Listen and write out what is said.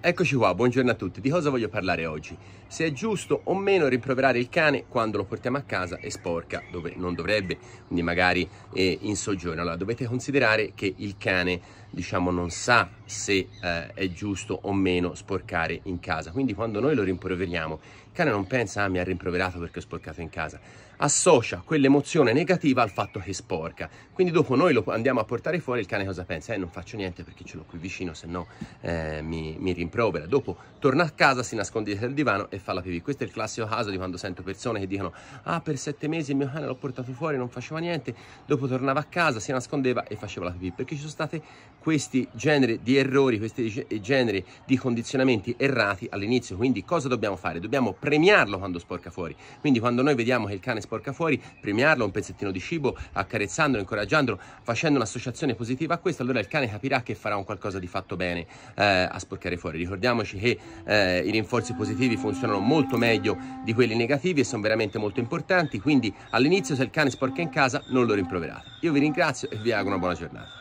Eccoci qua, buongiorno a tutti. Di cosa voglio parlare oggi? Se è giusto o meno rimproverare il cane quando lo portiamo a casa e sporca, dove non dovrebbe, quindi magari eh, in soggiorno. Allora, dovete considerare che il cane, diciamo, non sa se eh, è giusto o meno sporcare in casa. Quindi quando noi lo rimproveriamo, il cane non pensa ah mi ha rimproverato perché ho sporcato in casa, associa quell'emozione negativa al fatto che sporca. Quindi dopo noi lo andiamo a portare fuori, il cane cosa pensa? Eh non faccio niente perché ce l'ho qui vicino, se no eh, mi, mi, rimprovera. Dopo torna a casa, si nasconde dietro il divano e fa la pipì. Questo è il classico caso di quando sento persone che dicono ah per sette mesi il mio cane l'ho portato fuori, non faceva niente, dopo tornava a casa, si nascondeva e faceva la pipì. Perché ci sono state questi generi di errori, questi generi di condizionamenti errati all'inizio. Quindi cosa dobbiamo fare? Dobbiamo premiarlo quando sporca fuori. Quindi quando noi vediamo che il cane sporca fuori, premiarlo un pezzettino di cibo, accarezzandolo, incoraggiandolo, facendo un'associazione positiva a questo, allora il cane capirà che farà un qualcosa di fatto bene eh, a sporcare fuori. Ricordiamoci che eh, i rinforzi positivi funzionano molto meglio di quelli negativi e sono veramente molto importanti, quindi all'inizio se il cane sporca in casa non lo rimproverate. Io vi ringrazio e vi auguro una buona giornata.